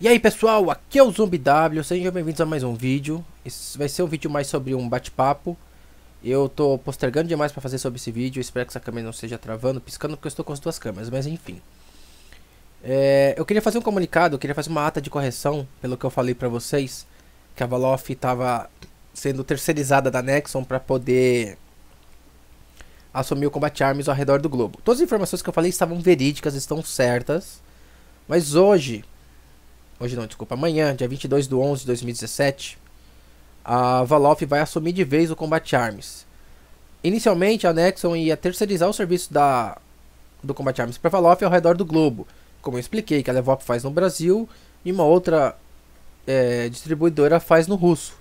E aí pessoal, aqui é o ZumbiW, W, sejam bem-vindos a mais um vídeo. Esse vai ser um vídeo mais sobre um bate-papo. Eu tô postergando demais para fazer sobre esse vídeo, espero que essa câmera não esteja travando, piscando, porque eu estou com as duas câmeras, mas enfim. É, eu queria fazer um comunicado, eu queria fazer uma ata de correção, pelo que eu falei para vocês, que a Valof estava sendo terceirizada da Nexon para poder assumir o combate arms ao redor do globo. Todas as informações que eu falei estavam verídicas, estão certas, mas hoje, hoje não, desculpa, amanhã, dia 22 de 11 de 2017, a Valof vai assumir de vez o combate arms. Inicialmente, a Nexon ia terceirizar o serviço da, do combate arms para Valof ao redor do globo, como eu expliquei, que a Levop faz no Brasil e uma outra é, distribuidora faz no russo.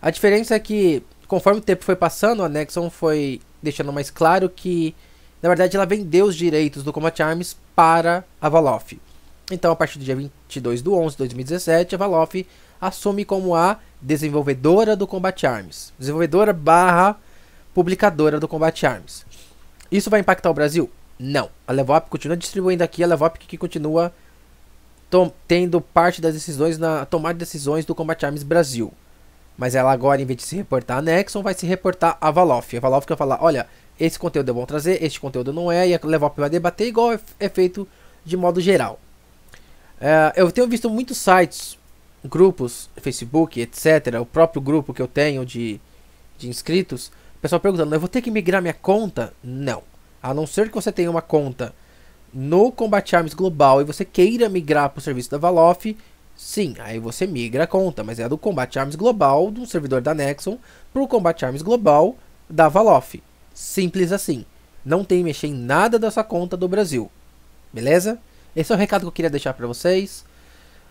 A diferença é que, conforme o tempo foi passando, a Nexon foi deixando mais claro que, na verdade, ela vendeu os direitos do Combat Arms para a Valof. Então, a partir do dia 22 de 11 de 2017, a Valof assume como a desenvolvedora do Combat Arms. Desenvolvedora barra publicadora do Combat Arms. Isso vai impactar o Brasil? Não. A Levop continua distribuindo aqui, a Levop que continua tendo parte das decisões na tomada de decisões do Combat Arms Brasil. Mas ela agora, em vez de se reportar a Nexon, vai se reportar a Valof. A Valof vai falar, olha, esse conteúdo é bom trazer, este conteúdo não é, e a Levop vai debater igual é, é feito de modo geral. É, eu tenho visto muitos sites, grupos, Facebook, etc. O próprio grupo que eu tenho de, de inscritos, o pessoal perguntando: eu vou ter que migrar minha conta? Não. A não ser que você tenha uma conta no Combat Arms Global e você queira migrar para o serviço da Valof, sim, aí você migra a conta, mas é do Combat Arms Global, do servidor da Nexon, para o Combat Arms Global da Valof. Simples assim. Não tem mexer em nada da sua conta do Brasil. Beleza? Esse é o recado que eu queria deixar para vocês.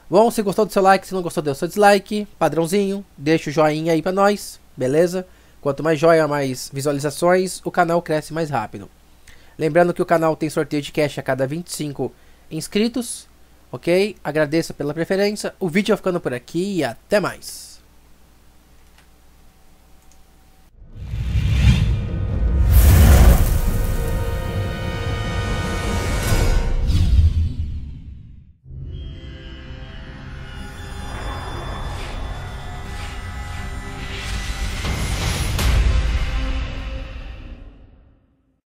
Bom, se gostou do seu like, se não gostou, deu seu dislike. Padrãozinho, deixa o joinha aí para nós, beleza? Quanto mais joia, mais visualizações, o canal cresce mais rápido. Lembrando que o canal tem sorteio de cash a cada 25 inscritos, ok? Agradeço pela preferência. O vídeo vai ficando por aqui e até mais.